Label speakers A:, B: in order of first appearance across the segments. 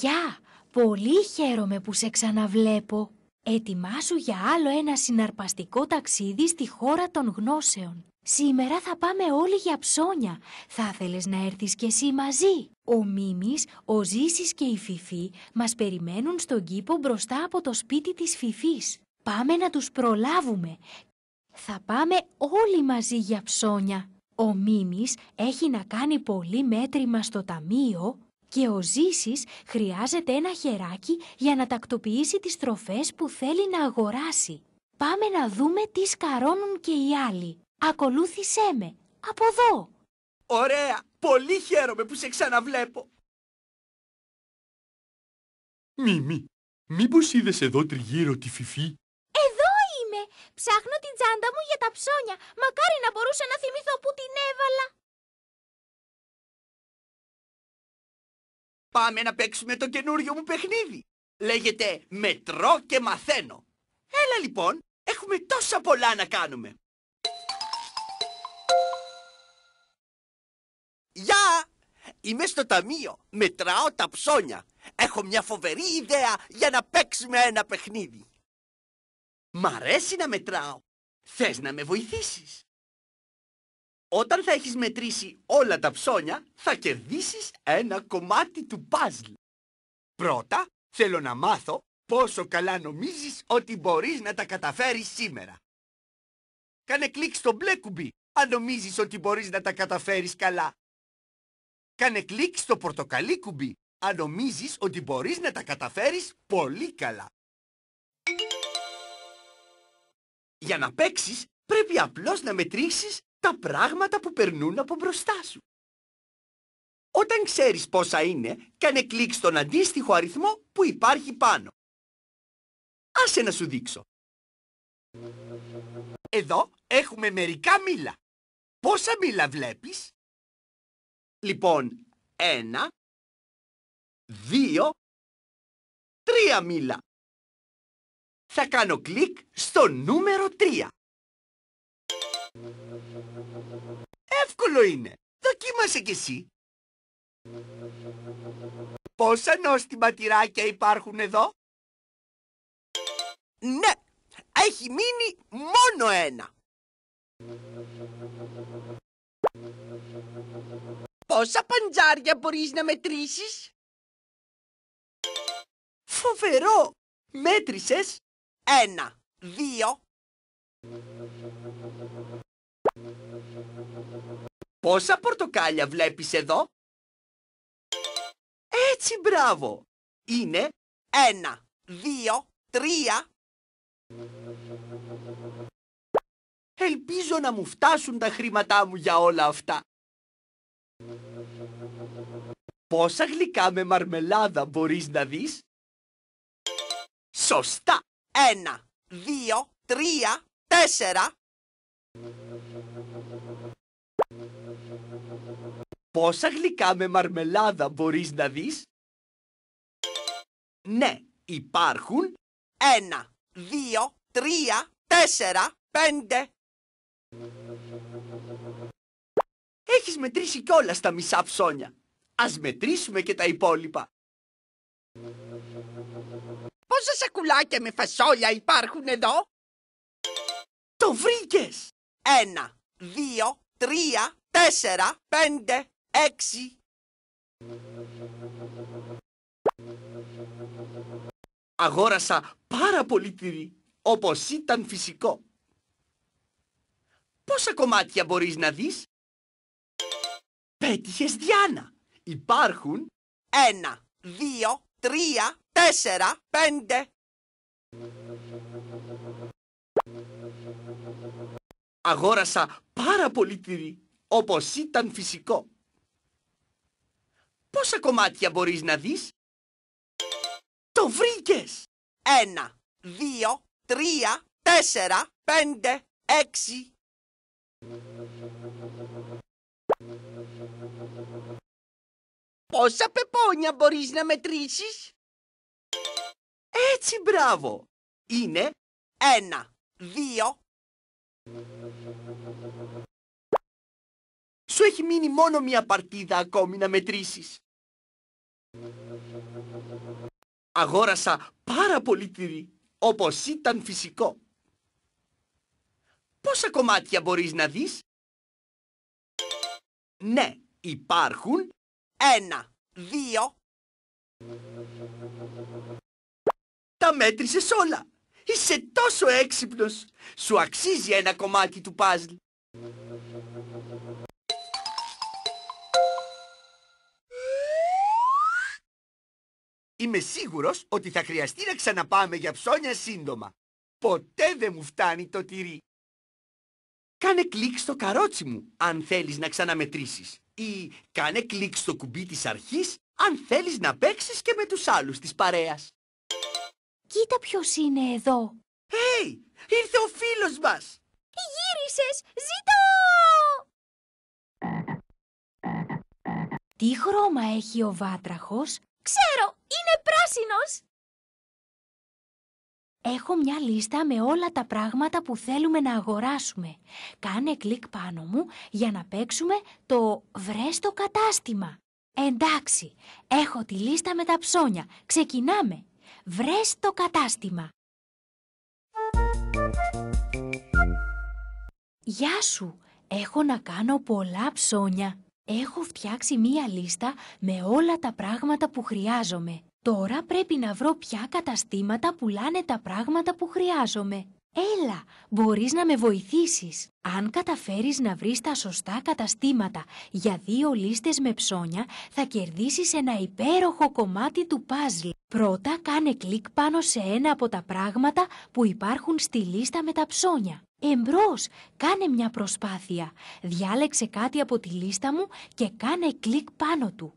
A: «Γεια! πολύ χαίρομαι που σε ξαναβλέπω. Ετοιμάσου για άλλο ένα συναρπαστικό ταξίδι στη χώρα των γνώσεων. Σήμερα θα πάμε όλοι για ψώνια. Θα θέλεις να έρθεις κι εσύ μαζί. Ο Μίμης, ο Ζήσης και η Φιφή μας περιμένουν στον κήπο μπροστά από το σπίτι της Φιφής. Πάμε να τους προλάβουμε. Θα πάμε όλοι μαζί για ψώνια. Ο Μίμης έχει να κάνει πολύ μέτρημα στο ταμείο και ο Ζήσης χρειάζεται ένα χεράκι για να τακτοποιήσει τις τροφές που θέλει να αγοράσει. Πάμε να δούμε τι σκαρώνουν και οι άλλοι. Ακολούθησέ με. Από εδώ. Ωραία. Πολύ χαίρομαι που σε ξαναβλέπω.
B: Μίμη, μήπως είδες εδώ τριγύρω τη Φιφή?
C: Εδώ είμαι. Ψάχνω την τσάντα μου για τα ψώνια. Μακάρι να μπορούσα να θυμηθώ
D: που την έβαλα.
E: Πάμε να παίξουμε το καινούριο μου παιχνίδι. Λέγεται μετρό και μαθαίνω. Έλα λοιπόν, έχουμε τόσα πολλά να κάνουμε. Γεια! Είμαι στο ταμείο. Μετράω τα ψώνια. Έχω μια φοβερή ιδέα για να παίξουμε ένα παιχνίδι. Μ' αρέσει να μετράω. Θες να με βοηθήσεις. Όταν θα έχεις μετρήσει όλα τα ψώνια, θα κερδίσεις ένα κομμάτι του παζλ. Πρώτα, θέλω να μάθω πόσο καλά νομίζεις ότι μπορείς να τα καταφέρεις σήμερα. Κάνε κλικ στο μπλε κουμπί, αν νομίζεις ότι μπορείς να τα καταφέρεις καλά. Κάνε κλικ στο πορτοκαλί κουμπί, αν νομίζεις ότι μπορείς να τα καταφέρεις πολύ καλά. Για να παίξεις, πρέπει απλώς να μετρήσεις τα πράγματα που περνούν από μπροστά σου. Όταν ξέρεις πόσα είναι, κάνε κλικ στον αντίστοιχο αριθμό που υπάρχει πάνω. Άσε να σου δείξω. Εδώ έχουμε μερικά μήλα.
B: Πόσα μήλα βλέπεις? Λοιπόν, ένα, δύο, τρία μήλα. Θα κάνω
E: κλικ στο νούμερο 3. Εύκολο είναι. Δοκίμασε κι εσύ. Πόσα νόστιμα τυράκια υπάρχουν εδώ. Ναι, έχει μείνει μόνο ένα. Πόσα παντζάρια μπορείς να μετρήσεις? Φοβερό! Μέτρησες ένα, δύο. Πόσα πορτοκάλια βλέπεις εδώ? Έτσι, μπράβο. Είναι ένα, δύο, τρία. Ελπίζω να μου φτάσουν τα χρήματά μου για όλα αυτά. Πόσα γλυκά με μαρμελάδα μπορείς να δεις? Σωστά! Ένα, δύο, τρία, τέσσερα. Πόσα γλυκά με μαρμελάδα μπορείς να δεις? Ναι, υπάρχουν ένα, δύο, τρία, τέσσερα, πέντε. Έχεις μετρήσει κιόλας τα μισά ψώνια. Ας μετρήσουμε και τα υπόλοιπα. Πόσα σακουλάκια με φασόλια υπάρχουν εδώ? Το βρήκες! Ένα, δύο, τρία, τέσσερα, πέντε. Έξι. Αγόρασα πάρα πολύ τυρί, όπως ήταν φυσικό. Πόσα κομμάτια μπορείς να δεις? Πέτυχες, Διάννα. Υπάρχουν ένα, δύο, τρία, τέσσερα, πέντε. Αγόρασα πάρα πολύ τυρί, όπως ήταν φυσικό. Πόσα κομμάτια μπορείς να δεις? Το βρήκες! Ένα, δύο, τρία, τέσσερα, πέντε, έξι. Πόσα πεπόνια μπορείς να μετρήσεις?
F: Έτσι, μπράβο!
E: Είναι ένα, δύο... Σου έχει μείνει μόνο μία παρτίδα ακόμη να μετρήσεις. Αγόρασα πάρα πολύ τυρί, όπως ήταν φυσικό. Πόσα κομμάτια μπορείς να δεις? Ναι, υπάρχουν ένα, δύο. Τα μέτρησες όλα. Είσαι τόσο έξυπνος. Σου αξίζει ένα κομμάτι του παζλ. Είμαι σίγουρος ότι θα χρειαστεί να ξαναπάμε για ψώνια σύντομα. Ποτέ δεν μου φτάνει το τυρί. Κάνε κλικ στο καρότσι μου, αν θέλεις να ξαναμετρήσεις. Ή κάνε κλικ στο κουμπί της αρχής, αν θέλεις να παίξεις και με τους άλλους της παρέας.
A: Κοίτα ποιος είναι εδώ.
E: Hey, ήρθε ο φίλος μας. Γύρισες, ζήτω!
A: Τι χρώμα έχει ο βάτραχος?
G: Ξέρω, είναι πράσινος!
A: Έχω μια λίστα με όλα τα πράγματα που θέλουμε να αγοράσουμε. Κάνε κλικ πάνω μου για να παίξουμε το «Βρες το κατάστημα». Εντάξει, έχω τη λίστα με τα ψώνια. Ξεκινάμε. «Βρες το κατάστημα». Γεια σου, έχω να κάνω πολλά ψώνια. Έχω φτιάξει μία λίστα με όλα τα πράγματα που χρειάζομαι. Τώρα πρέπει να βρω ποια καταστήματα πουλάνε τα πράγματα που χρειάζομαι. Έλα, μπορείς να με βοηθήσεις. Αν καταφέρεις να βρεις τα σωστά καταστήματα για δύο λίστες με ψώνια, θα κερδίσεις ένα υπέροχο κομμάτι του παζλ. Πρώτα κάνε κλικ πάνω σε ένα από τα πράγματα που υπάρχουν στη λίστα με τα ψώνια. Εμπρός, κάνε μια προσπάθεια. Διάλεξε κάτι από τη λίστα μου και κάνε κλικ πάνω του.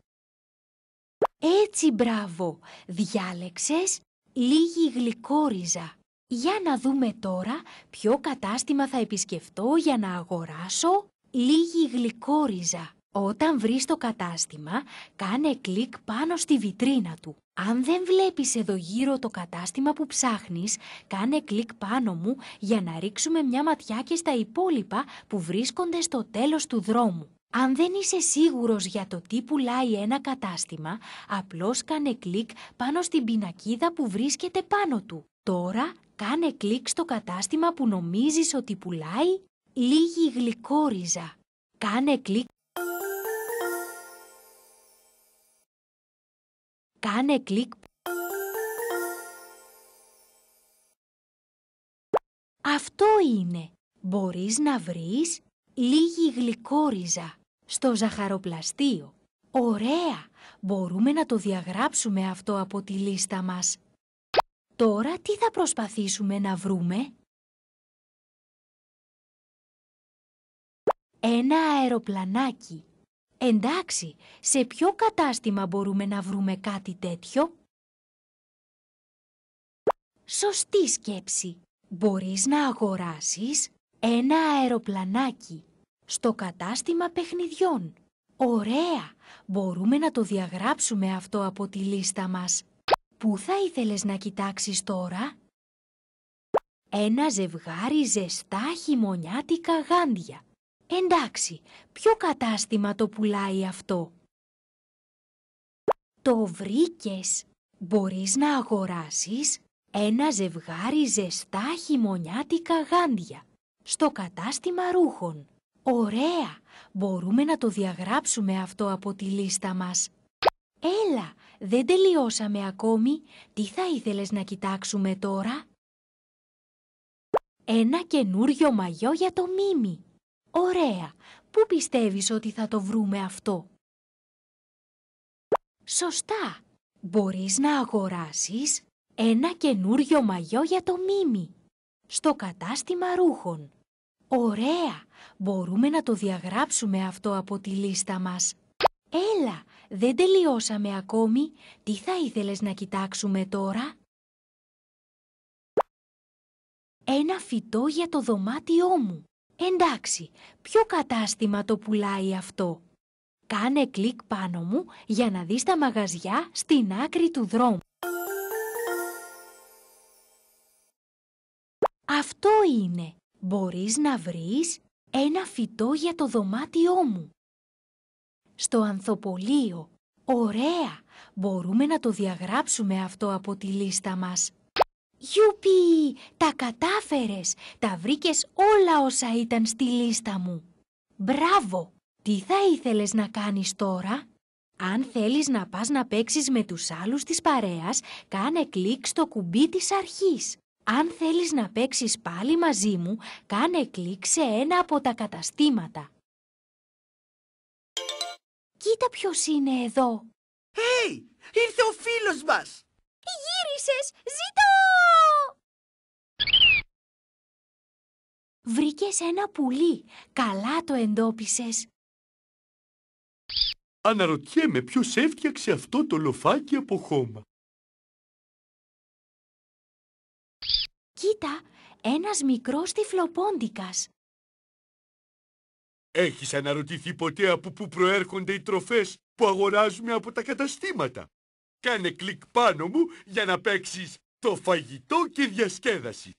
A: Έτσι, μπράβο! Διάλεξες λίγη γλυκόριζα. Για να δούμε τώρα ποιο κατάστημα θα επισκεφτώ για να αγοράσω λίγη γλυκόριζα. Όταν βρεις το κατάστημα, κάνε κλικ πάνω στη βιτρίνα του. Αν δεν βλέπεις εδώ γύρω το κατάστημα που ψάχνεις, κάνε κλικ πάνω μου για να ρίξουμε μια ματιά και στα υπόλοιπα που βρίσκονται στο τέλος του δρόμου. Αν δεν είσαι σίγουρος για το τι πουλάει ένα κατάστημα, απλώς κάνε κλικ πάνω στην πινακίδα που βρίσκεται πάνω του. Τώρα κάνε κλικ στο κατάστημα που νομίζεις ότι πουλάει λίγη γλυκόριζα. Κάνε κλικ. Κάνε κλικ. Αυτό είναι. Μπορείς να βρεις λίγη γλυκόριζα στο ζαχαροπλαστείο. Ωραία! Μπορούμε να το διαγράψουμε αυτό από τη λίστα μας. Τώρα τι θα προσπαθήσουμε να
G: βρούμε? Ένα
A: αεροπλανάκι. Εντάξει, σε ποιο κατάστημα μπορούμε να βρούμε κάτι τέτοιο? Σωστή σκέψη. Μπορείς να αγοράσεις ένα αεροπλανάκι στο κατάστημα παιχνιδιών. Ωραία! Μπορούμε να το διαγράψουμε αυτό από τη λίστα μας. Πού θα ήθελες να κοιτάξεις τώρα? Ένα ζευγάρι ζεστά χειμωνιάτικα γάντια. Εντάξει, ποιο κατάστημα το πουλάει αυτό. Το βρήκες. Μπορείς να αγοράσεις ένα ζευγάρι ζεστά χειμωνιάτικα γάντια στο κατάστημα ρούχων. Ωραία! Μπορούμε να το διαγράψουμε αυτό από τη λίστα μας. Έλα, δεν τελειώσαμε ακόμη. Τι θα ήθελες να κοιτάξουμε τώρα? Ένα καινούριο μαγιό για το Μίμι. Ωραία. Πού πιστεύεις ότι θα το βρούμε αυτό? Σωστά. Μπορείς να αγοράσεις ένα καινούριο μαγιό για το Μίμι Στο κατάστημα ρούχων. Ωραία! Μπορούμε να το διαγράψουμε αυτό από τη λίστα μας. Έλα, δεν τελειώσαμε ακόμη. Τι θα ήθελες να κοιτάξουμε τώρα? Ένα φυτό για το δωμάτιό μου. Εντάξει, ποιο κατάστημα το πουλάει αυτό. Κάνε κλικ πάνω μου για να δεις τα μαγαζιά στην άκρη του δρόμου. Αυτό είναι. Μπορείς να βρεις ένα φυτό για το δωμάτιό μου στο ανθοπολείο. Ωραία! Μπορούμε να το διαγράψουμε αυτό από τη λίστα μας. Γιούπι! Τα κατάφερες! Τα βρήκες όλα όσα ήταν στη λίστα μου. Μπράβο! Τι θα ήθελες να κάνεις τώρα? Αν θέλεις να πας να παίξεις με τους άλλους της παρέας, κάνε κλικ στο κουμπί της αρχής. Αν θέλεις να παίξεις πάλι μαζί μου, κάνε κλικ σε ένα από τα καταστήματα. Κοίτα ποιος είναι εδώ. Hey,
G: ήρθε ο φίλος μας. Γύρισες, ζήτω! Βρήκες ένα πουλί. Καλά το εντόπισες.
B: Αναρωτιέμαι ποιος έφτιαξε αυτό το λοφάκι από χώμα.
D: Κοίτα,
A: ένας μικρός τυφλοπόντικας.
B: Έχεις
H: αναρωτηθεί ποτέ από πού προέρχονται οι τροφές που αγοράζουμε από τα καταστήματα. Κάνε κλικ πάνω μου για να παίξεις το φαγητό και διασκέδαση.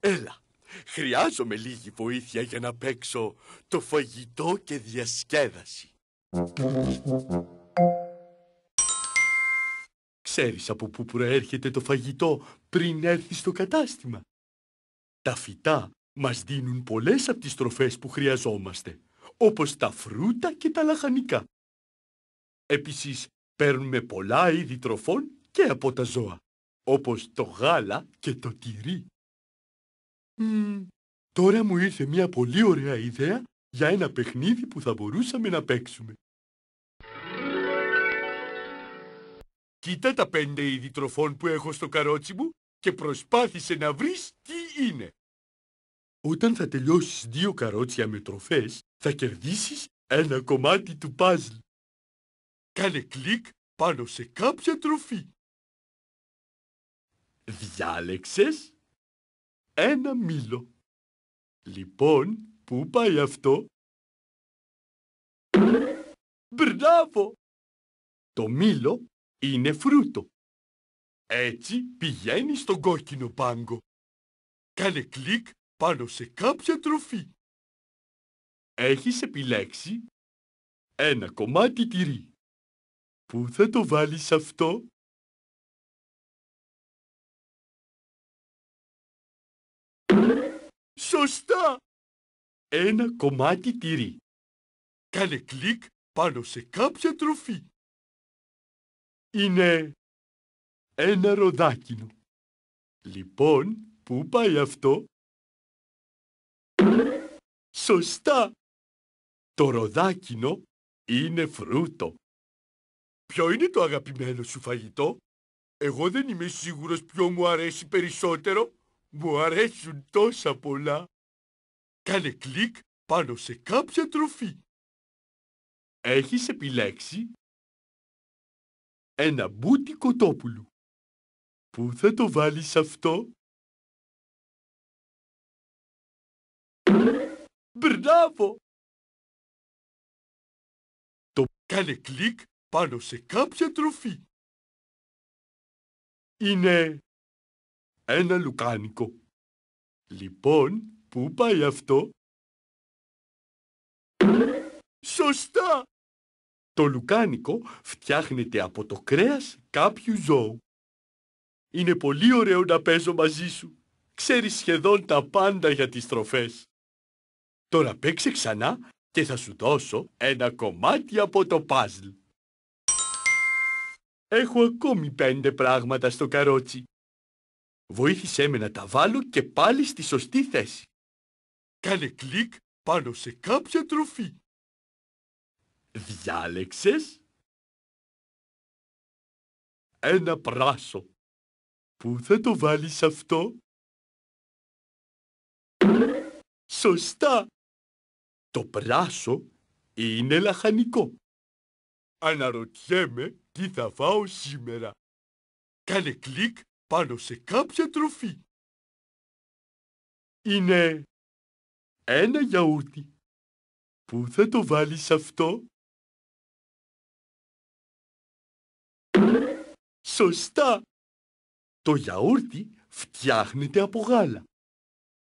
H: Έλα, χρειάζομαι λίγη βοήθεια για να παίξω το φαγητό και διασκέδαση. Ξέρεις από πού προέρχεται το φαγητό πριν έρθει στο κατάστημα. Τα φυτά μας δίνουν πολλές από τις τροφές που χρειαζόμαστε, όπως τα φρούτα και τα λαχανικά. Επίσης, παίρνουμε πολλά είδη τροφών και από τα ζώα, όπως το γάλα και το τυρί. Mm, τώρα μου ήρθε μια πολύ ωραία ιδέα για ένα παιχνίδι που θα μπορούσαμε να παίξουμε. Κοίτα τα πέντε είδη τροφών που έχω στο καρότσι μου και προσπάθησε να βρεις τι είναι. Όταν θα τελειώσεις δύο καρότσια με τροφές, θα κερδίσεις ένα κομμάτι του παζλ. Κάνε κλικ πάνω
B: σε κάποια τροφή. Διάλεξες ένα μήλο. Λοιπόν, πού πάει αυτό? Μπράβο! Το μήλο είναι φρούτο. Έτσι πηγαίνει στον κόκκινο πάγκο. Κάνε κλικ πάνω σε κάποια τροφή. Έχεις επιλέξει ένα κομμάτι τυρί. Πού θα το βάλεις αυτό? Σωστά! Ένα κομμάτι τυρί. Κάνε κλικ πάνω σε κάποια τροφή. Είναι ένα ροδάκινο. Λοιπόν, πού πάει αυτό? Σωστά. Το ροδάκινο είναι φρούτο. Ποιο είναι το
H: αγαπημένο σου φαγητό? Εγώ δεν είμαι σίγουρος ποιο μου αρέσει περισσότερο.
B: Μου αρέσουν τόσα πολλά. Κάνε κλικ πάνω σε κάποια τροφή. Έχεις επιλέξει ένα μπούτι κοτόπουλου. Πού θα το βάλεις αυτό? Μπράβο! Το κάνε κλικ πάνω σε κάποια τροφή. Είναι ένα λουκάνικο. Λοιπόν, πού πάει αυτό? Σωστά! Το λουκάνικο φτιάχνεται από
H: το κρέας κάποιου ζώου. Είναι πολύ ωραίο να παίζω μαζί σου. Ξέρεις σχεδόν τα πάντα για τις τροφές. Τώρα παίξε ξανά και θα σου δώσω ένα κομμάτι από το παζλ. Έχω ακόμη πέντε πράγματα στο καρότσι. Βοήθησέ με να τα
B: βάλω και πάλι στη σωστή θέση. Κάνε κλικ πάνω σε κάποια τροφή. Διάλεξες ένα πράσο. Πού θα το βάλεις αυτό? Σωστά! Το πράσο είναι λαχανικό. Αναρωτιέμαι τι θα φάω σήμερα. Κάνε κλικ πάνω σε κάποια τροφή. Είναι ένα γιαούρτι. Πού θα το βάλεις αυτό? Σωστά! Το γιαούρτι φτιάχνεται από γάλα.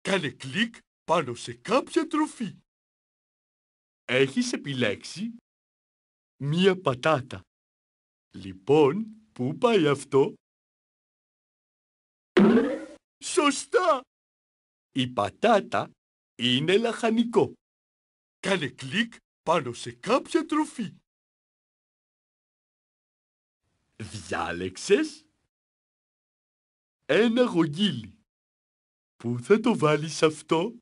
B: Κάνε κλικ πάνω σε κάποια τροφή. Έχεις επιλέξει μία πατάτα. Λοιπόν, πού πάει αυτό? Σωστά! Η πατάτα είναι λαχανικό. Κάνε κλικ πάνω σε κάποια τροφή. Διάλεξες ένα γογγίλι. Πού θα το βάλεις αυτό?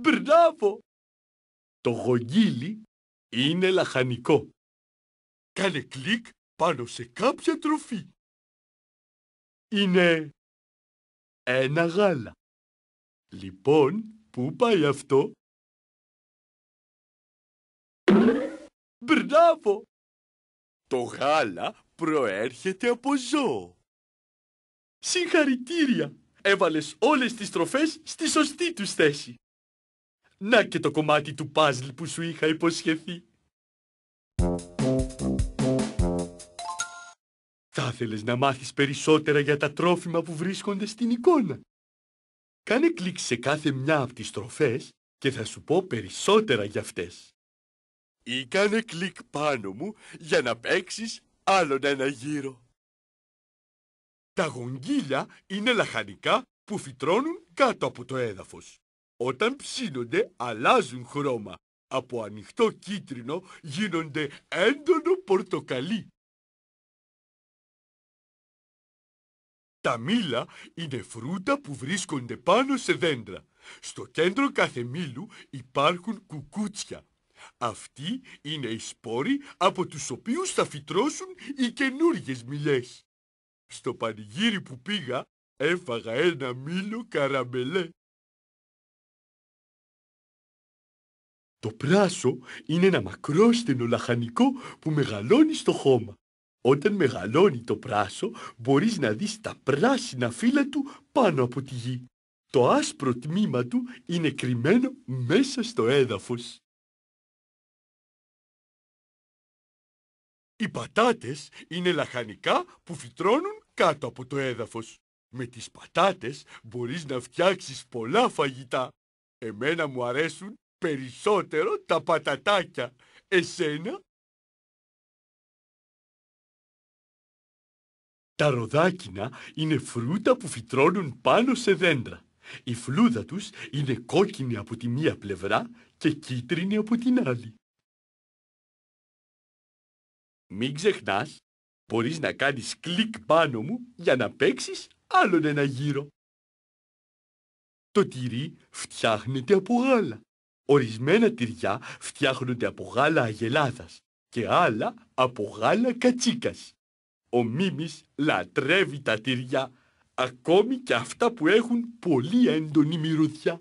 B: Μπράβο! Το γογγίλι είναι λαχανικό. Κάνε κλικ πάνω σε κάποια τροφή. Είναι ένα γάλα. Λοιπόν, πού πάει αυτό? Μπράβο! Το γάλα προέρχεται από ζώο.
H: Συγχαρητήρια! έβαλες όλες τις τροφές στη σωστή τους θέση. Να και το κομμάτι του παζλ που σου είχα υποσχεθεί. Θα ήθελες να μάθεις περισσότερα για τα τρόφιμα που βρίσκονται στην εικόνα. Κάνε κλικ σε κάθε μια από τις τροφές και θα σου πω περισσότερα για αυτές. Ή κάνε κλικ πάνω μου για να παίξεις άλλον ένα γύρο. Τα γονγκύλια είναι λαχανικά που φυτρώνουν κάτω από το έδαφος.
B: Όταν ψήνονται αλλάζουν χρώμα. Από ανοιχτό κίτρινο γίνονται έντονο πορτοκαλί. Τα μήλα είναι φρούτα που βρίσκονται πάνω σε δέντρα.
H: Στο κέντρο κάθε μήλου υπάρχουν κουκούτσια. Αυτοί είναι οι σπόροι από τους οποίους θα φυτρώσουν οι καινούργιες μηλιές. Στο
B: πανηγύρι που πήγα έφαγα ένα μήλο καραμπελέ. Το πράσο είναι ένα μακρόστενο
H: λαχανικό που μεγαλώνει στο χώμα. Όταν μεγαλώνει το πράσο μπορείς να δεις τα πράσινα φύλλα του πάνω από τη γη. Το άσπρο τμήμα του
B: είναι κρυμμένο μέσα στο έδαφος. Οι πατάτες είναι λαχανικά που φυτρώνουν
H: κάτω από το έδαφος. Με τις πατάτες μπορείς να φτιάξεις πολλά φαγητά.
B: Εμένα μου αρέσουν περισσότερο τα πατατάκια. Εσένα? Τα ροδάκινα είναι φρούτα που φυτρώνουν πάνω σε δέντρα. Η φλούδα τους είναι
H: κόκκινη από τη μία πλευρά και κίτρινη από την άλλη.
B: Μην ξεχνάς, μπορείς να κάνεις κλικ πάνω μου για να παίξεις άλλον ένα γύρο. Το τυρί
H: φτιάχνεται από γάλα. Ορισμένα τυριά φτιάχνονται από γάλα αγελάδας και άλλα από γάλα κατσίκας. Ο Μίμης λατρεύει
B: τα τυριά, ακόμη και αυτά που έχουν πολύ έντονη μυρωδιά.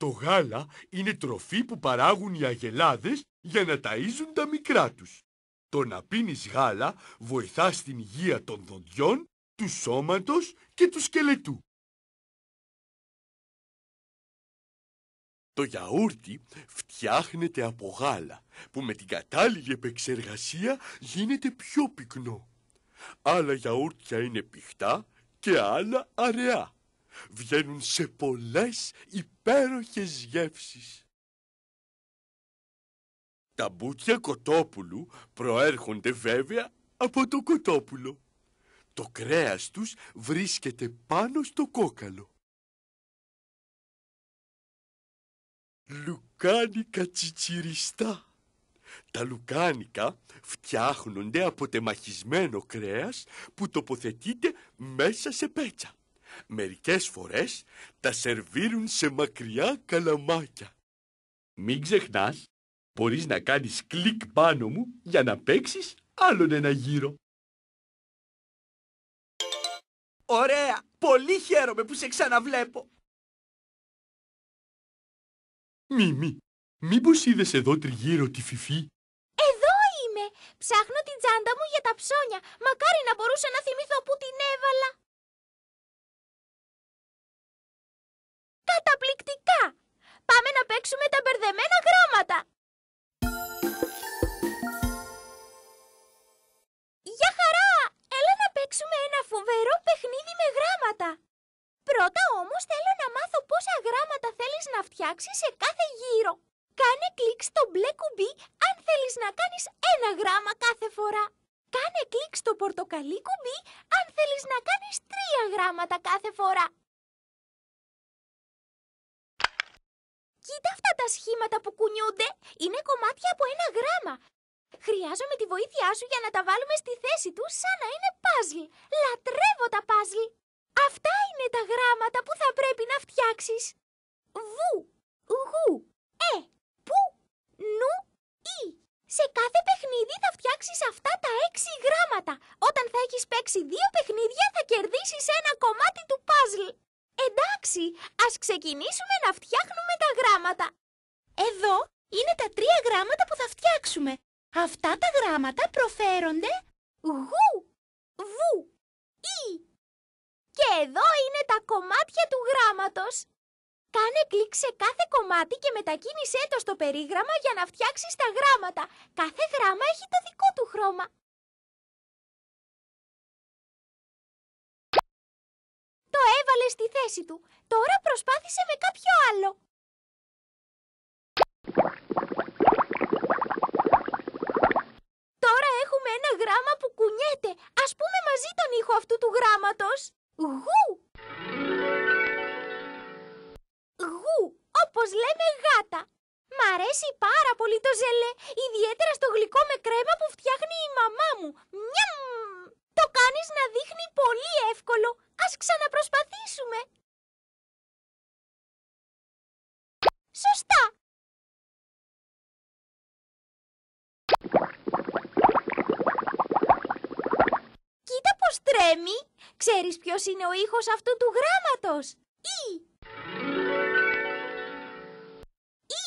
B: Το γάλα είναι τροφή που παράγουν οι αγελάδες για να ταΐζουν τα μικρά τους. Το να πίνεις γάλα βοηθάς στην υγεία των δοντιών, του σώματος και του σκελετού. Το γιαούρτι φτιάχνεται από γάλα, που με την κατάλληλη επεξεργασία
H: γίνεται πιο πυκνό. Άλλα γιαούρτια είναι πηχτά και άλλα αραιά βγαίνουν σε πολλές υπέροχες γεύσεις. Τα μπούτια κοτόπουλου προέρχονται
B: βέβαια από το κοτόπουλο. Το κρέας τους βρίσκεται πάνω στο κόκαλο. Λουκάνικα τσιτσιριστά. Τα λουκάνικα φτιάχνονται
H: από τεμαχισμένο κρέας που τοποθετείται μέσα σε πέτσα. Μερικές φορές τα σερβίρουν σε μακριά καλαμάκια.
B: Μην ξεχνάς, μπορείς να κάνεις κλικ πάνω μου για να παίξεις άλλον ένα γύρο. Ωραία! Πολύ χαίρομαι που σε ξαναβλέπω. Μίμη, μήπως είδες εδώ τριγύρω τη Φιφή?
C: Εδώ είμαι! Ψάχνω την τσάντα μου για τα ψώνια. Μακάρι να μπορούσα να θυμηθώ που την έβαλα.
D: Καταπληκτικά! Πάμε να παίξουμε
C: τα μπερδεμένα γράμματα. για χαρά! Έλα να παίξουμε ένα φοβερό παιχνίδι με γράμματα. Πρώτα όμως θέλω να μάθω πόσα γράμματα θέλεις να φτιάξεις σε κάθε γύρο. Κάνε κλικ στο μπλε κουμπί αν θέλεις να κάνεις ένα γράμμα κάθε φορά. Κάνε κλικ στο πορτοκαλί κουμπί αν θέλεις να κάνεις τρία γράμματα κάθε φορά. Κοίτα αυτά τα σχήματα που κουνιούνται. Είναι κομμάτια από ένα γράμμα. Χρειάζομαι τη βοήθειά σου για να τα βάλουμε στη θέση τους σαν να είναι παζλ. Λατρεύω τα παζλ. Αυτά είναι τα γράμματα που θα πρέπει να φτιάξεις. Βου, γου, ε, που, νου, ή. Σε κάθε παιχνίδι θα φτιάξεις αυτά τα έξι γράμματα. Όταν θα έχεις παίξει δύο παιχνίδια θα κερδίσεις ένα κομμάτι του παζλ. Εντάξει, ας ξεκινήσουμε να φτιάχνουμε τα γράμματα. Εδώ είναι τα τρία γράμματα που θα φτιάξουμε. Αυτά τα γράμματα προφέρονται γου, βου, ή. Και εδώ είναι τα κομμάτια του γράμματος. Κάνε κλικ σε κάθε κομμάτι και μετακίνησέ το στο περίγραμμα για να φτιάξεις τα γράμματα. Κάθε γράμμα έχει το δικό του χρώμα.
D: Το έβαλε στη θέση του. Τώρα προσπάθησε με κάποιο άλλο.
C: Τώρα έχουμε ένα γράμμα που κουνιέται. Ας πούμε μαζί τον ήχο αυτού του γράμματος. Γου. Γου, όπως λέμε γάτα. Μ' αρέσει πάρα πολύ το ζελέ, ιδιαίτερα στο γλυκό με κρέμα που φτιάχνει η μαμά μου. Μιαμ! το κάνεις να δείχνει πολύ εύκολο. Ας
D: ξαναπροσπαθήσουμε. Σωστά.
C: Κοίτα πως τρέμει. Ξέρεις ποιος είναι ο ήχος αυτού του γράμματος. Ή. Ή,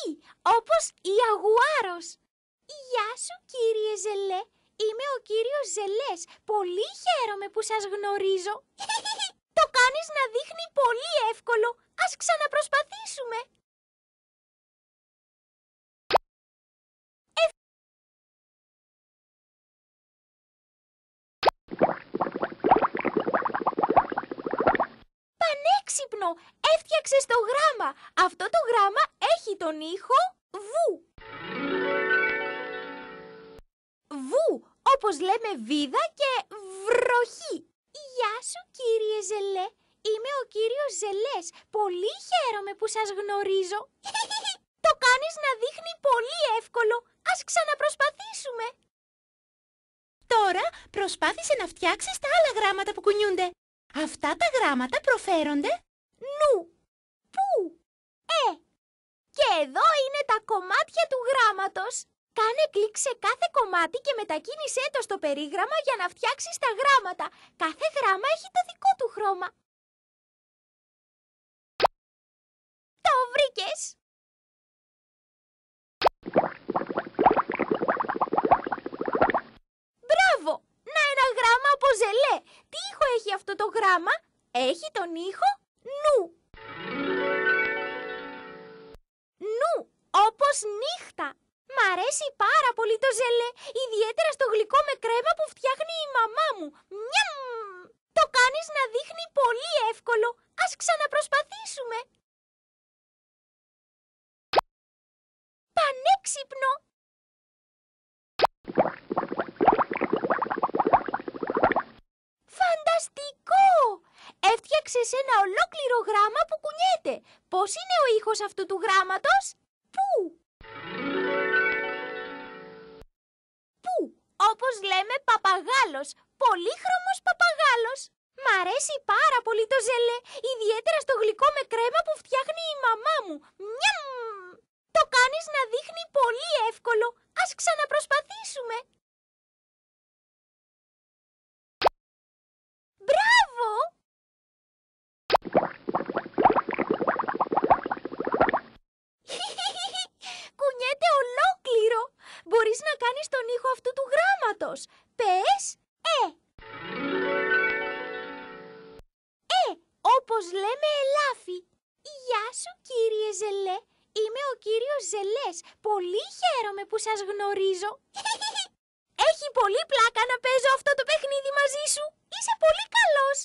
C: όπως η αγουάρος. Γεια σου κύριε Ζελέ. Είμαι ο κύριος Ζελές. Πολύ χαίρομαι που σας γνωρίζω. Το κάνεις να δείχνει πολύ εύκολο. Ας ξαναπροσπαθήσουμε. Ε- Πανέξυπνο! Έφτιαξες το γράμμα. Αυτό το γράμμα έχει τον ήχο «Βου» βου, όπως λέμε βίδα και βροχή. Γεια σου κύριε Ζελέ, είμαι ο κύριος Ζελές. Πολύ χαίρομαι που σας γνωρίζω. Το κάνεις να δείχνει πολύ εύκολο. Ας ξαναπροσπαθήσουμε. Τώρα προσπάθησε να φτιάξεις τα άλλα γράμματα που κουνιούνται. Αυτά τα γράμματα προφέρονται νου, που, ε. Και εδώ είναι τα κομμάτια του γράμματος. Κάνε κλικ σε κάθε κομμάτι και μετακίνησέ το στο περίγραμμα για να φτιάξεις τα γράμματα. Κάθε γράμμα έχει το δικό του χρώμα.
D: Το βρήκες!
C: Μπράβο! Να ένα γράμμα από ζελέ. Τι ήχο έχει αυτό το γράμμα? Έχει τον ήχο νου. Νου, όπως νύχτα. Μ' αρέσει πάρα πολύ το ζελέ, ιδιαίτερα στο γλυκό με κρέμα που φτιάχνει η μαμά μου. Μιαμ! Το κάνεις να δείχνει πολύ εύκολο. Ας ξαναπροσπαθήσουμε.
D: Πανέξυπνο!
C: Φανταστικό! Έφτιαξες ένα ολόκληρο γράμμα που κουνιέται. Πώς είναι ο ήχος αυτού του γράμματος? λέμε παπαγάλος, πολύχρωμος παπαγάλος. Μ' αρέσει πάρα πολύ το ζελέ, ιδιαίτερα στο γλυκό με κρέμα που φτιάχνει η μαμά μου. Μιαμ! Το κάνεις να δείχνει πολύ εύκολο. Ας ξαναπροσπαθήσουμε. Μπράβο! Κουνιέται ολόκληρο μπορείς να κάνεις τον ήχο αυτού του γράμματος. Πες «ε». «Ε», όπως λέμε ελάφι. Γεια σου κύριε Ζελέ. Είμαι ο κύριος Ζελές. Πολύ χαίρομαι που σας γνωρίζω. Έχει πολύ πλάκα να παίζω αυτό το παιχνίδι μαζί σου. Είσαι πολύ καλός.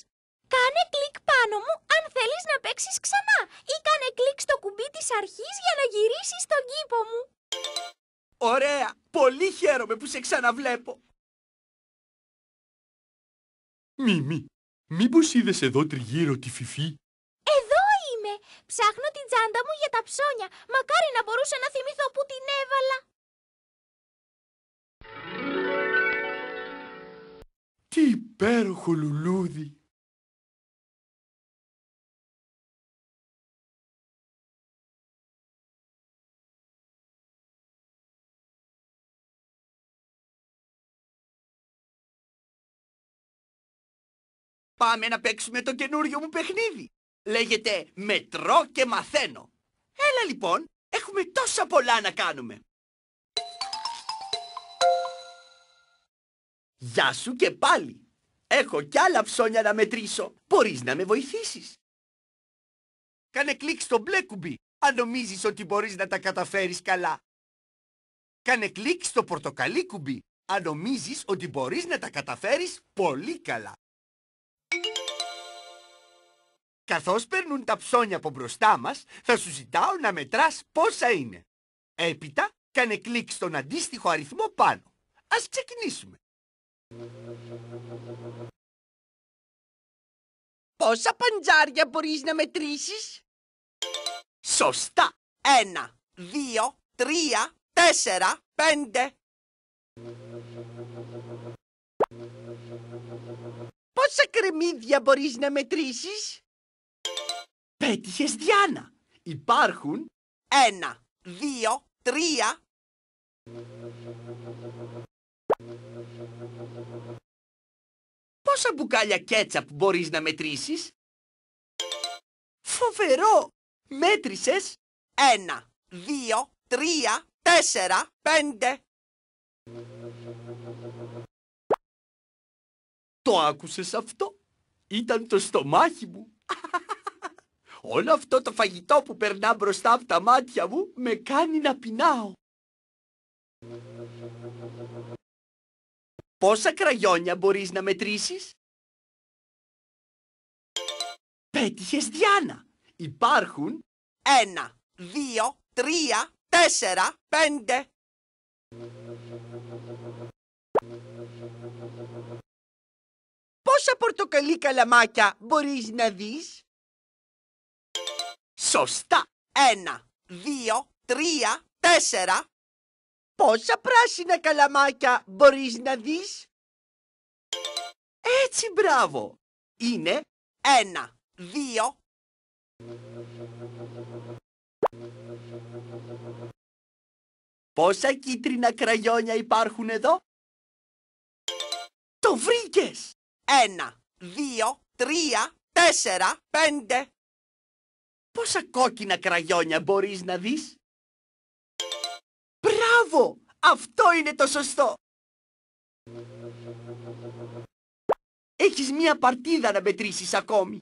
C: Κάνε κλικ πάνω μου αν θέλεις να παίξεις ξανά ή κάνε κλικ στο κουμπί της αρχής για να γυρίσεις στον κήπο μου.
E: Ωραία. Πολύ χαίρομαι που σε ξαναβλέπω.
B: Μίμη, μήπως είδες εδώ τριγύρω τη Φιφή?
C: Εδώ είμαι. Ψάχνω την τσάντα μου για τα ψώνια. Μακάρι να μπορούσα να θυμηθώ που την έβαλα.
B: Τι υπέροχο λουλούδι.
E: Πάμε να παίξουμε το καινούριο μου παιχνίδι. Λέγεται μετρό και μαθαίνω. Έλα λοιπόν, έχουμε τόσα πολλά να κάνουμε. Γεια σου και πάλι. Έχω κι άλλα ψώνια να μετρήσω. Μπορείς να με βοηθήσεις. Κάνε κλικ στο μπλε κουμπί, αν νομίζεις ότι μπορείς να τα καταφέρεις καλά. Κάνε κλικ στο πορτοκαλί κουμπί, αν νομίζεις ότι μπορείς να τα καταφέρεις πολύ καλά. Καθώς περνούν τα ψώνια από μπροστά μας, θα σου ζητάω να μετράς πόσα είναι. Έπειτα, κάνε κλικ στον αντίστοιχο αριθμό πάνω. Ας ξεκινήσουμε.
B: Πόσα
D: παντζάρια
E: μπορείς να μετρήσεις? Σωστά! Ένα, δύο, τρία, τέσσερα, πέντε. Πόσα κρεμμύδια μπορείς να μετρήσεις? Πέτυχες Διάννα. Υπάρχουν ένα, δύο, τρία... Πόσα μπουκάλια κέτσαπ μπορείς να μετρήσεις? Φοβερό! Μέτρησες ένα, δύο, τρία, τέσσερα, πέντε. Το άκουσες αυτό? Ήταν το στομάχι μου. Όλο αυτό το φαγητό που περνά μπροστά από τα μάτια μου με κάνει να πεινάω. Πόσα κραγιόνια μπορείς να μετρήσεις? Πέτυχες, Διάνα. Υπάρχουν ένα, δύο, τρία, τέσσερα, πέντε. Πόσα πορτοκαλί καλαμάκια μπορείς να δεις? Σωστά. Ένα, δύο, τρία, τέσσερα. Πόσα πράσινα καλαμάκια μπορείς να δεις?
F: Έτσι, μπράβο.
E: Είναι ένα, δύο... Πόσα κίτρινα κραγιόνια υπάρχουν εδώ? Το βρήκες! Ένα, δύο, τρία, τέσσερα, πέντε, Πόσα κόκκινα κραγιόνια μπορείς να δεις? Μπράβο! Αυτό είναι το σωστό! Έχεις μία παρτίδα να μετρήσεις ακόμη.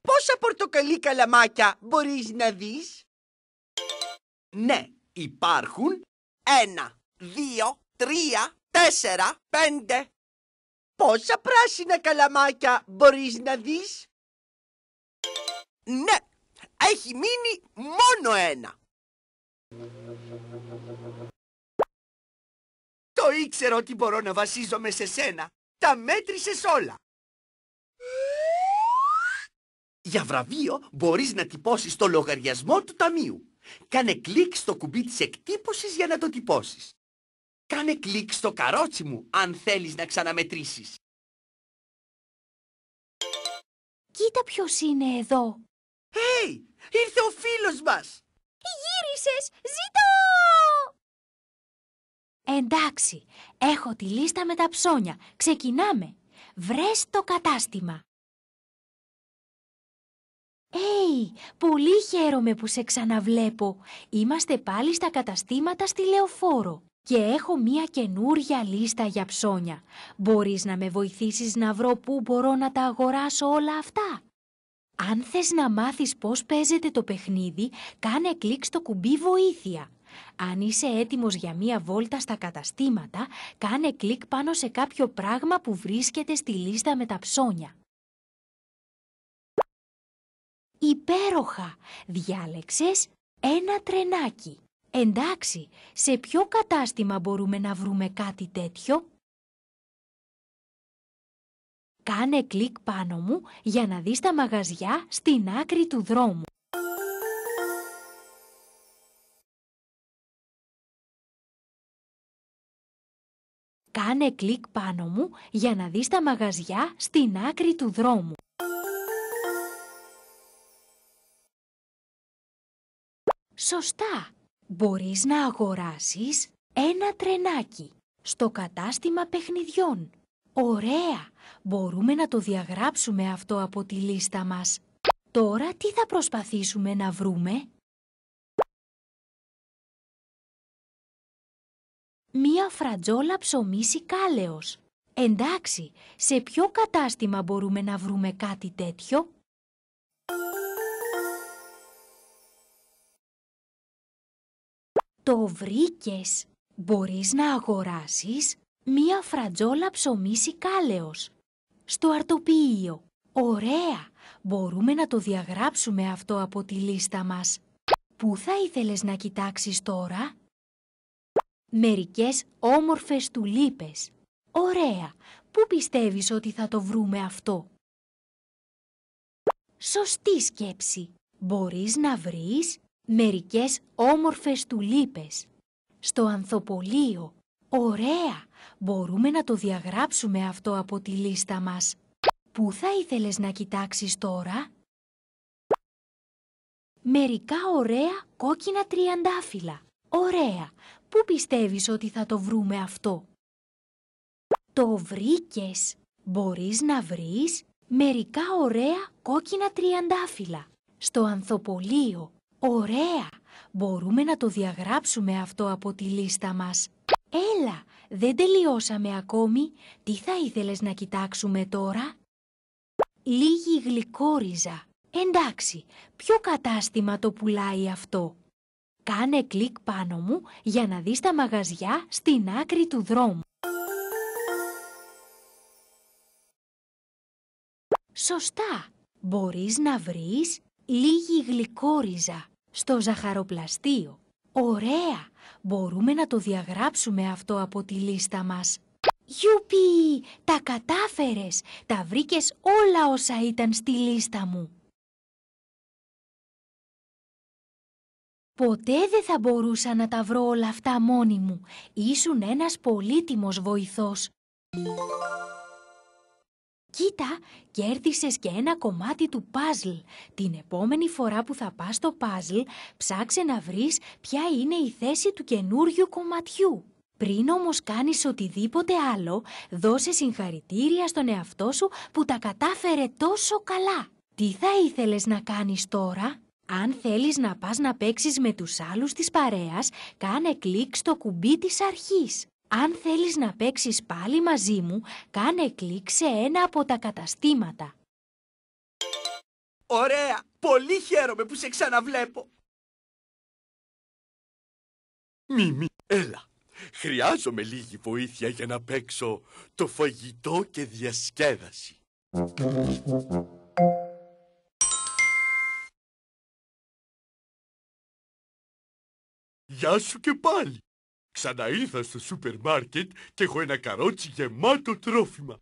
E: Πόσα πορτοκαλί καλαμάκια μπορείς να δεις? Ναι, υπάρχουν ένα, δύο, τρία, τέσσερα, πέντε. Πόσα πράσινα καλαμάκια μπορείς να δεις? Ναι, έχει μείνει μόνο ένα. Το ήξερα ότι μπορώ να βασίζομαι σε σένα. Τα μέτρησες όλα. Για βραβείο μπορείς να τυπώσεις το λογαριασμό του ταμείου. Κάνε κλικ στο κουμπί της εκτύπωσης για να το τυπώσεις. Κάνε κλικ στο καρότσι μου αν θέλεις να ξαναμετρήσεις.
G: Κοίτα ποιος είναι εδώ. Hey, ήρθε ο φίλος μας!
A: Γύρισες! Ζήτω! Εντάξει, έχω τη λίστα με τα ψώνια. Ξεκινάμε. Βρες το κατάστημα. Hey, πολύ χαίρομαι που σε ξαναβλέπω. Είμαστε πάλι στα καταστήματα στη Λεωφόρο. Και έχω μία καινούρια λίστα για ψώνια. Μπορείς να με βοηθήσεις να βρω πού μπορώ να τα αγοράσω όλα αυτά. Αν θες να μάθεις πώς παίζεται το παιχνίδι, κάνε κλικ στο κουμπί «Βοήθεια». Αν είσαι έτοιμος για μία βόλτα στα καταστήματα, κάνε κλικ πάνω σε κάποιο πράγμα που βρίσκεται στη λίστα με τα ψώνια. Υπέροχα! Διάλεξες
G: ένα τρενάκι. Εντάξει, σε ποιο κατάστημα μπορούμε να βρούμε
A: κάτι τέτοιο? Κάνε κλικ πάνω μου για να δεις τα μαγαζιά στην άκρη του δρόμου. Κάνε κλικ πάνω μου για να δεις τα μαγαζιά στην άκρη του δρόμου. Σωστά! Μπορείς να αγοράσεις ένα τρενάκι στο κατάστημα παιχνιδιών. Ωραία! μπορούμε να το διαγράψουμε αυτό από τη λίστα μας. Τώρα τι θα προσπαθήσουμε να βρούμε? Μία φρατζόλα ψωμί κάλεος. Εντάξει, σε ποιο κατάστημα μπορούμε να βρούμε κάτι τέτοιο? Το βρήκες! Μπορείς να αγοράσεις μία φρατζόλα ψωμί κάλεος στο αρτοποιείο. Ωραία! Μπορούμε να το διαγράψουμε αυτό από τη λίστα μας. Πού θα ήθελες να κοιτάξεις τώρα? Μερικές όμορφες τουλίπες. Ωραία! Πού πιστεύεις ότι θα το βρούμε αυτό? Σωστή σκέψη! Μπορείς να βρεις μερικές όμορφες τουλίπες. Στο ανθοπολείο. Ωραία! Μπορούμε να το διαγράψουμε αυτό από τη λίστα μας. Πού θα ήθελες να κοιτάξεις τώρα? Μερικά ωραία κόκκινα τριαντάφυλλα. Ωραία! Πού πιστεύεις ότι θα το βρούμε αυτό? Το βρήκες! Μπορείς να βρεις μερικά ωραία κόκκινα τριαντάφυλλα. Στο ανθοπολείο. Ωραία! Μπορούμε να το διαγράψουμε αυτό από τη λίστα μας. Έλα! Δεν τελειώσαμε ακόμη. Τι θα ήθελες να κοιτάξουμε τώρα? Λίγη γλυκόριζα. Εντάξει, ποιο κατάστημα το πουλάει αυτό. Κάνε κλικ πάνω μου για να δεις τα μαγαζιά στην άκρη του δρόμου. Σωστά! Μπορείς να βρεις λίγη γλυκόριζα στο ζαχαροπλαστείο. Ωραία! μπορούμε να το διαγράψουμε αυτό από τη λίστα μας. Γιούπι! Τα κατάφερες! Τα βρήκες όλα
G: όσα ήταν στη λίστα μου.
A: Ποτέ δεν θα μπορούσα να τα βρω όλα αυτά μόνη μου. Ήσουν ένας πολύτιμος βοηθός. Κοίτα, κέρδισες και ένα κομμάτι του παζλ. Την επόμενη φορά που θα πας στο παζλ, ψάξε να βρεις ποια είναι η θέση του καινούριου κομματιού. Πριν όμως κάνεις οτιδήποτε άλλο, δώσε συγχαρητήρια στον εαυτό σου που τα κατάφερε τόσο καλά. Τι θα ήθελες να κάνεις τώρα? Αν θέλεις να πας να παίξεις με τους άλλους της παρέας, κάνε κλικ στο κουμπί της αρχής. Αν θέλεις να παίξεις πάλι μαζί μου, κάνε κλικ σε ένα από τα καταστήματα.
E: Ωραία! Πολύ χαίρομαι που σε ξαναβλέπω.
B: Μίμη, έλα. Χρειάζομαι λίγη
H: βοήθεια για να παίξω το φαγητό και διασκέδαση.
B: Γεια σου και πάλι ήρθα στο σούπερ μάρκετ
H: και έχω ένα καρότσι γεμάτο τρόφιμα.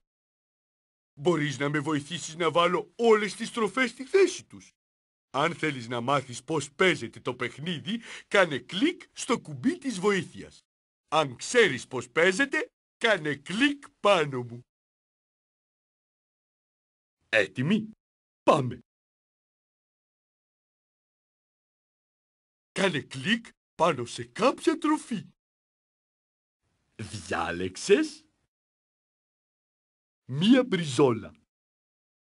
H: Μπορείς να με βοηθήσεις να βάλω όλες τις τροφές στη θέση τους. Αν θέλεις να μάθεις πώς παίζεται το
B: παιχνίδι, κάνε κλικ στο κουμπί της βοήθειας. Αν ξέρεις πώς παίζεται, κάνε κλικ πάνω μου. Έτοιμοι, πάμε. Κάνε κλικ πάνω σε κάποια τροφή διάλεξες μία μπριζόλα.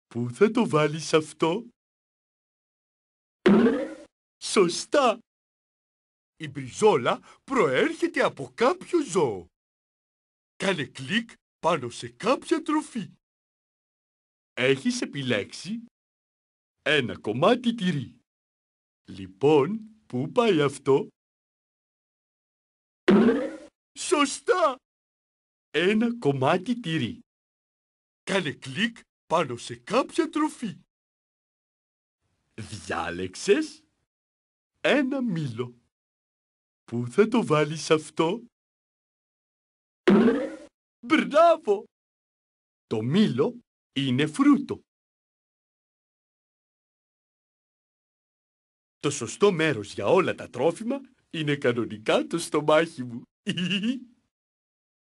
B: Πού θα το βάλεις αυτό? Σωστά! Η μπριζόλα προέρχεται από κάποιο ζώο. Κάνε κλικ πάνω σε κάποια τροφή. Έχεις επιλέξει ένα κομμάτι τυρί. Λοιπόν, πού πάει αυτό? Σωστά! ένα κομμάτι τυρί. Κάνε κλικ πάνω σε κάποια τροφή. Διάλεξες ένα μήλο. Πού θα το βάλεις αυτό? Μπράβο! Το μήλο είναι φρούτο. Το σωστό μέρος για όλα τα τρόφιμα είναι κανονικά το στομάχι μου.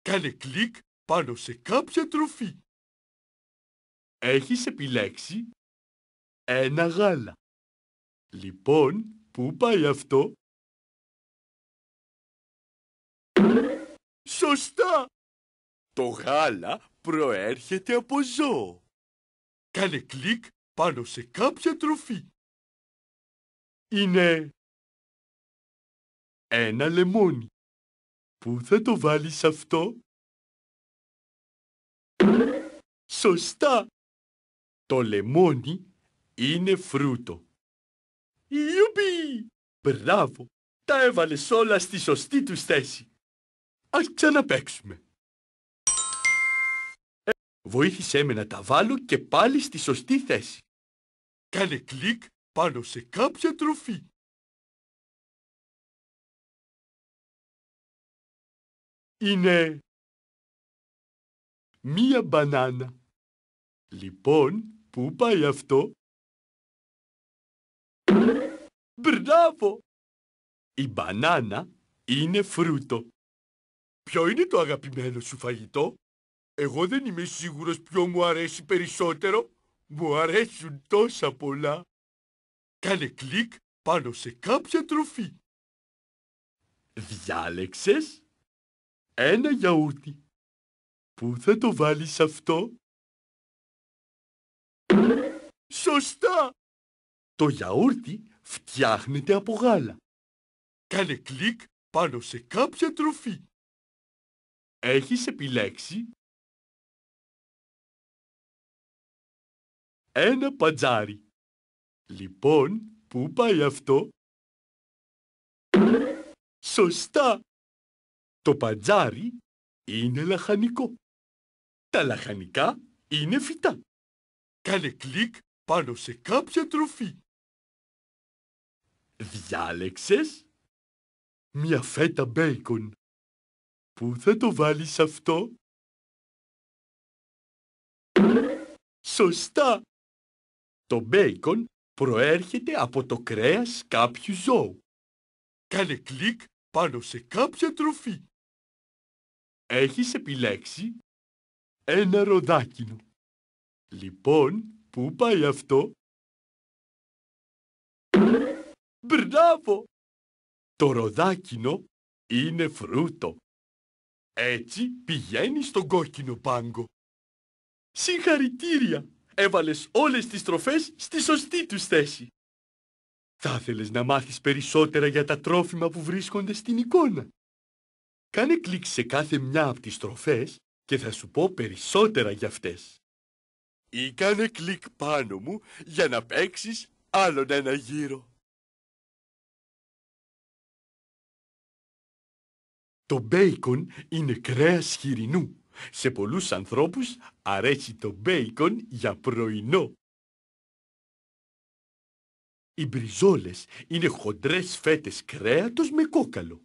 B: Κάνε κλικ πάνω σε κάποια τροφή. Έχεις επιλέξει ένα γάλα. Λοιπόν, πού πάει αυτό? Σωστά! Το γάλα προέρχεται από ζώο. Κάνε κλικ πάνω σε κάποια τροφή. Είναι ένα λεμόνι. Πού θα το βάλεις αυτό? Σωστά! Το λεμόνι είναι φρούτο. Ιουπι!
H: Μπράβο! Τα έβαλες όλα στη σωστή του θέση. Ας ξαναπαίξουμε. Ε, βοήθησέ με να τα βάλω και πάλι στη σωστή
B: θέση. Κάνε κλικ πάνω σε κάποια τροφή. είναι μία μπανάνα. Λοιπόν, πού πάει αυτό? Μπράβο! Η μπανάνα είναι φρούτο. Ποιο είναι το αγαπημένο
H: σου φαγητό? Εγώ δεν είμαι σίγουρος ποιο μου αρέσει περισσότερο. Μου αρέσουν τόσα πολλά. Κάνε κλικ πάνω σε κάποια
B: τροφή. Διάλεξες ένα γιαούρτι. Πού θα το βάλεις αυτό? Σωστά! Το γιαούρτι φτιάχνεται από γάλα. Κάνε κλικ πάνω σε κάποια τροφή. Έχεις επιλέξει ένα πατζάρι. Λοιπόν, πού πάει αυτό? Σωστά! Το παντζάρι είναι λαχανικό. Τα λαχανικά είναι φυτά. Κάνε κλικ πάνω σε κάποια τροφή. Διάλεξες μια φέτα μπέικον. Πού θα το βάλεις αυτό? Σωστά! Το μπέικον προέρχεται από το κρέας κάποιου ζώου. Κάνε κλικ πάνω σε κάποια τροφή έχεις επιλέξει ένα ροδάκινο. Λοιπόν, πού πάει αυτό? Μπράβο! Το ροδάκινο είναι φρούτο. Έτσι
H: πηγαίνει στον κόκκινο πάγκο. Συγχαρητήρια! Έβαλες όλες τις τροφές στη σωστή τους θέση. Θα ήθελες να μάθεις περισσότερα για τα τρόφιμα που βρίσκονται στην εικόνα. Κάνε κλικ σε κάθε μια από τις στροφές και θα σου πω περισσότερα για αυτές. Ή κάνε κλικ
B: πάνω μου για να παίξεις άλλον ένα γύρο. Το μπέικον είναι κρέας
H: χοιρινού. Σε πολλούς ανθρώπους αρέσει το μπέικον για πρωινό. Οι μπριζόλες είναι χοντρές φέτες κρέατος με κόκαλο.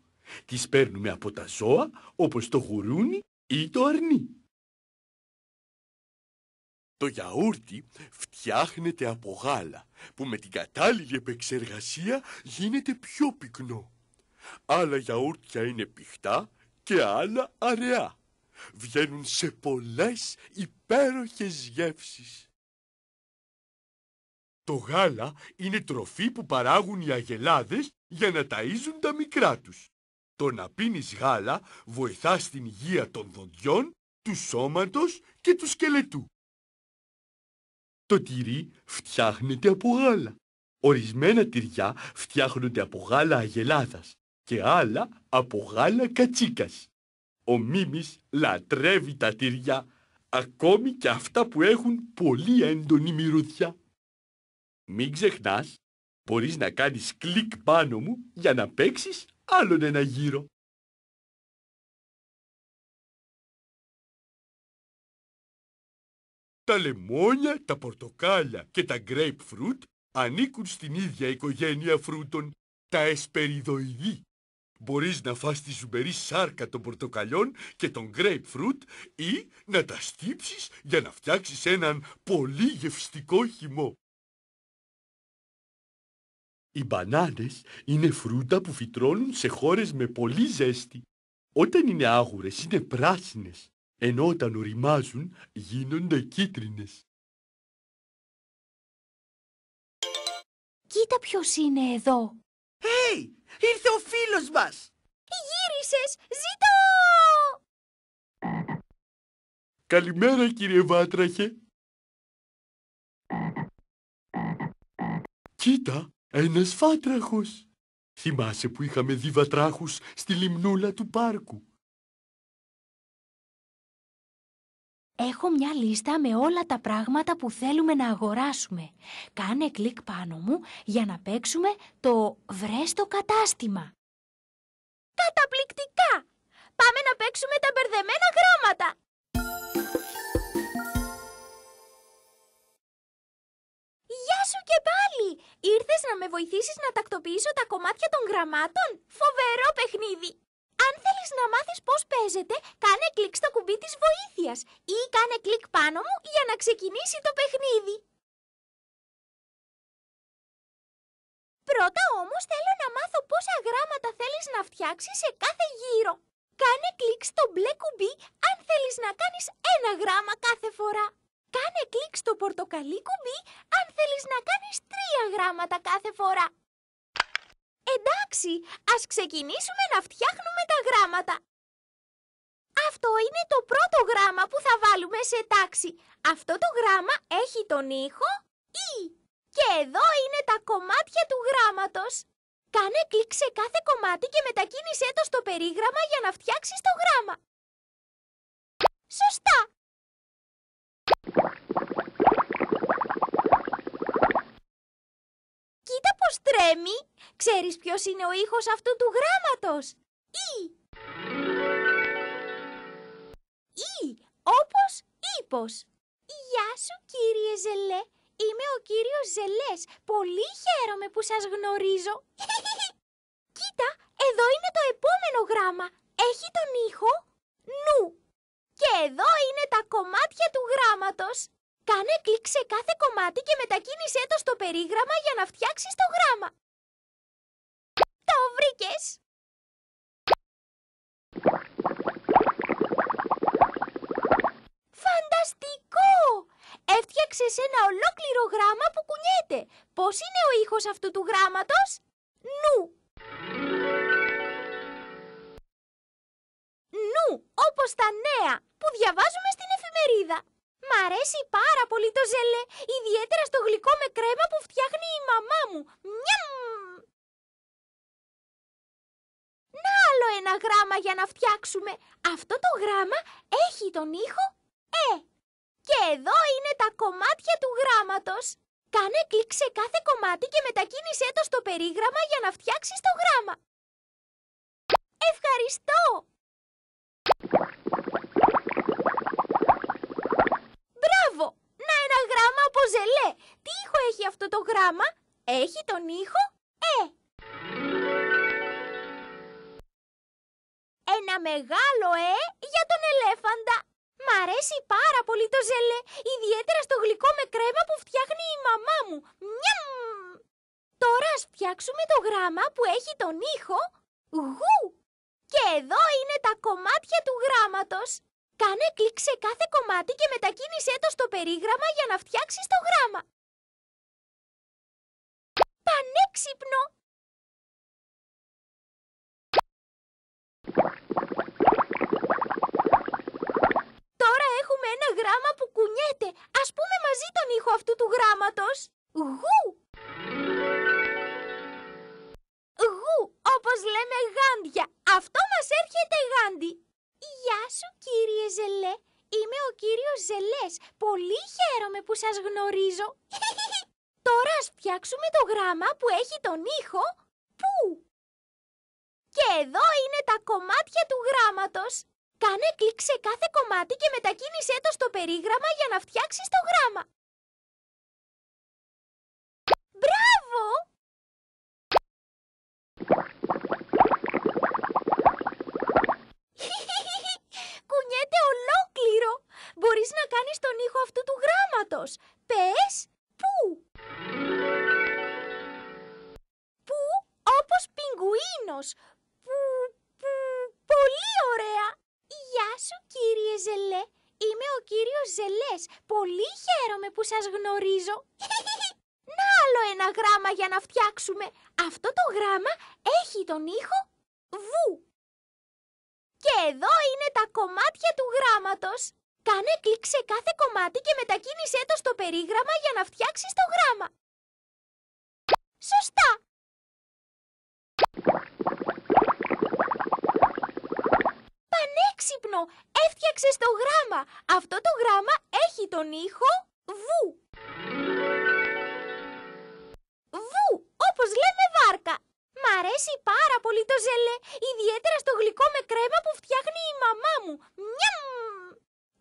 H: Τις παίρνουμε από τα ζώα όπως το γουρούνι ή το αρνί. Το γιαούρτι φτιάχνεται από γάλα που με την κατάλληλη επεξεργασία γίνεται πιο πυκνό. Άλλα γιαούρτια είναι πηχτά και άλλα αραιά. Βγαίνουν σε πολλές υπέροχες γεύσεις. Το γάλα είναι τροφή που παράγουν οι αγελάδες για να ταΐζουν τα μικρά τους. Το να πίνεις γάλα βοηθάς στην υγεία των δοντιών, του σώματος και του σκελετού. Το τυρί φτιάχνεται από γάλα. Ορισμένα τυριά φτιάχνονται από γάλα αγελάδας και άλλα από γάλα κατσίκας. Ο Μίμης λατρεύει τα τυριά, ακόμη και αυτά που έχουν πολύ έντονη
B: μυρωδιά. Μην ξεχνάς, μπορείς να κάνεις κλικ πάνω μου για να παίξεις Άλλον ένα γύρο. Τα λεμόνια, τα πορτοκάλια και τα grapefruit ανήκουν στην ίδια οικογένεια φρούτων, τα
H: εσπεριδοειδή. Μπορείς να φας τη ζουμπερή σάρκα των πορτοκαλιών και των grapefruit ή να τα στύψεις για να φτιάξεις έναν πολύ γευστικό χυμό. Οι μπανάνες είναι φρούτα που φυτρώνουν σε χώρες με πολύ ζέστη. Όταν είναι άγουρες είναι πράσινες,
B: ενώ όταν οριμάζουν γίνονται κίτρινες.
G: Κοίτα ποιος είναι εδώ. Hey,
D: ήρθε ο φίλος μας. Γύρισες, ζήτω!
B: Καλημέρα κύριε Βάτραχε. Κοίτα, ένας φάτραχος.
H: Θυμάσαι που είχαμε δει βατράχους στη λιμνούλα του πάρκου.
A: Έχω μια λίστα με όλα τα πράγματα που θέλουμε να αγοράσουμε. Κάνε κλικ πάνω μου για να παίξουμε το «Βρες το κατάστημα».
C: Καταπληκτικά! Πάμε να παίξουμε τα μπερδεμένα γράμματα! Γεια σου και πάλι! Ήρθες να με βοηθήσεις να τακτοποιήσω τα κομμάτια των γραμμάτων? Φοβερό παιχνίδι! Αν θέλεις να μάθεις πώς παίζεται, κάνε κλικ στο κουμπί της βοήθειας ή κάνε κλικ πάνω μου για να ξεκινήσει το παιχνίδι.
D: Πρώτα όμως θέλω να μάθω
C: πόσα γράμματα θέλεις να φτιάξεις σε κάθε γύρο. Κάνε κλικ στο μπλε κουμπί αν θέλεις να κάνεις ένα γράμμα κάθε φορά. Κάνε κλικ στο πορτοκαλί κουμπί αν θέλεις να κάνεις τρία γράμματα κάθε φορά. Εντάξει, ας ξεκινήσουμε να φτιάχνουμε τα γράμματα. Αυτό είναι το πρώτο γράμμα που θα βάλουμε σε τάξη. Αυτό το γράμμα έχει τον ήχο «Ι». Και εδώ είναι τα κομμάτια του γράμματος. Κάνε κλικ σε κάθε κομμάτι και μετακίνησέ το στο περίγραμμα για να φτιάξεις το γράμμα. Σωστά! Κοίτα πως τρέμει. Ξέρεις ποιος είναι ο ήχος αυτού του γράμματος. Ή. Ή. Όπως ύπος. Γεια σου κύριε Ζελέ. Είμαι ο κύριος Ζελές. Πολύ χαίρομαι που σας γνωρίζω. Κοίτα, εδώ είναι το επόμενο γράμμα. Έχει τον ήχο νου. Και εδώ είναι τα κομμάτια του γράμματος. Κάνε κλικ σε κάθε κομμάτι και μετακίνησέ το στο περίγραμμα για να φτιάξεις το γράμμα.
D: Το βρήκες!
C: Φανταστικό! Έφτιαξες ένα ολόκληρο γράμμα που κουνιέται. Πώς είναι ο ήχος αυτού του γράμματος? Νου! Νου, όπως τα νέα που διαβάζουμε στην εφημερίδα. Μ' αρέσει πάρα πολύ το ζελέ, ιδιαίτερα στο γλυκό με κρέμα που φτιάχνει η μαμά μου. Μιαμ! Να άλλο ένα γράμμα για να φτιάξουμε. Αυτό το γράμμα έχει τον ήχο «ε». Και εδώ είναι τα κομμάτια του γράμματος. Κάνε κλικ σε κάθε κομμάτι και μετακίνησέ το στο περίγραμμα για να φτιάξεις το γράμμα. Ευχαριστώ! Μπράβο! Να ένα γράμμα από ζελέ. Τι ήχο έχει αυτό το γράμμα? Έχει τον ήχο Ε. Ένα μεγάλο Ε για τον ελέφαντα. Μ' αρέσει πάρα πολύ το ζελέ, ιδιαίτερα στο γλυκό με κρέμα που φτιάχνει η μαμά μου. Μιαμ! Τώρα ας φτιάξουμε το γράμμα που έχει τον ήχο Γου. Και εδώ είναι τα κομμάτια του γράμματος. Κάνε κλικ σε κάθε κομμάτι και μετακίνησέ το στο περίγραμμα για να φτιάξεις το γράμμα.
D: Πανέξυπνο!
C: Τώρα έχουμε ένα γράμμα που κουνιέται. Ας πούμε μαζί τον ήχο αυτού του γράμματος. Γου! όπως λέμε γάντια. Αυτό μας έρχεται γάντι. Γεια σου κύριε Ζελέ. Είμαι ο κύριος Ζελές. Πολύ χαίρομαι που σας γνωρίζω. Τώρα ας φτιάξουμε το γράμμα που έχει τον ήχο «Πού». Και εδώ είναι τα κομμάτια του γράμματος. Κάνε κλικ σε κάθε κομμάτι και μετακίνησέ το στο περίγραμμα για να φτιάξεις το γράμμα.
D: Μπράβο!
C: κουνιέται ολόκληρο. Μπορείς να κάνεις τον ήχο αυτού του γράμματος. Πες που. Που όπως πιγκουίνος. Που, που, πολύ ωραία. Γεια σου κύριε Ζελέ. Είμαι ο κύριος Ζελές. Πολύ χαίρομαι που σας γνωρίζω. Να άλλο ένα γράμμα για να φτιάξουμε. Αυτό το γράμμα έχει τον ήχο βου. Και εδώ είναι τα κομμάτια του γράμματος. Κάνε κλικ σε κάθε κομμάτι και μετακίνησέ το στο περίγραμμα για να φτιάξεις
D: το γράμμα. Σωστά!
C: Πανέξυπνο! Έφτιαξες το γράμμα! Αυτό το γράμμα έχει τον ήχο βου. Βου, όπως λέμε βάρκα. Μ' αρέσει πάρα πολύ το ζελέ, ιδιαίτερα στο γλυκό με κρέμα που φτιάχνει η μαμά μου. Μιαμ!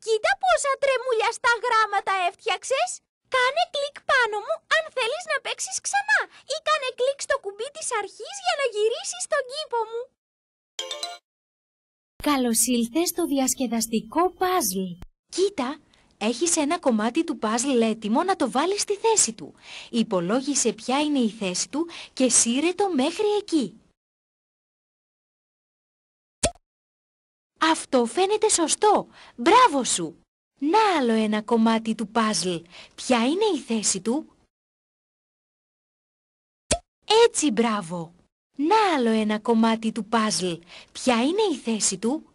C: Κοίτα πόσα τρεμουλιαστά γράμματα έφτιαξες. Κάνε κλικ πάνω μου αν θέλεις να παίξεις ξανά ή κάνε κλικ στο κουμπί της αρχής για να γυρίσεις στον κήπο μου.
A: Καλώς ήλθες στο διασκεδαστικό παζλ. Κοίτα, Έχεις ένα κομμάτι του παζλ έτοιμο να το βάλεις στη θέση του. Υπολόγισε ποια είναι η θέση του και σύρε το μέχρι εκεί.
G: Αυτό φαίνεται σωστό. Μπράβο σου! Να άλλο ένα κομμάτι του παζλ. Ποια είναι η θέση του? Έτσι μπράβο! Να άλλο ένα κομμάτι του παζλ. Ποια είναι η θέση του?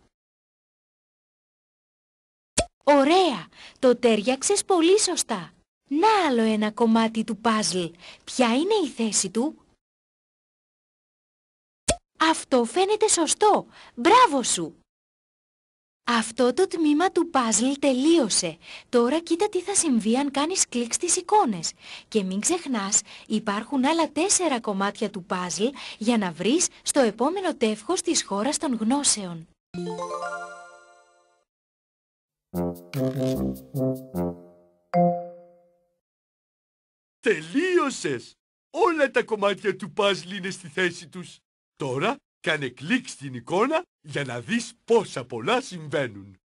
G: Ωραία, το τέριαξες πολύ σωστά. Να άλλο ένα κομμάτι του παζλ. Ποια είναι η θέση του?
A: Αυτό φαίνεται σωστό. Μπράβο σου. Αυτό το τμήμα του παζλ τελείωσε. Τώρα κοίτα τι θα συμβεί αν κάνεις κλικ στις εικόνες. Και μην ξεχνάς, υπάρχουν άλλα τέσσερα κομμάτια του παζλ για να βρεις στο επόμενο τεύχος της χώρας των γνώσεων.
H: Τελείωσες! Όλα τα κομμάτια του παζλ είναι στη θέση τους. Τώρα κάνε κλικ στην εικόνα για να δεις πόσα πολλά συμβαίνουν.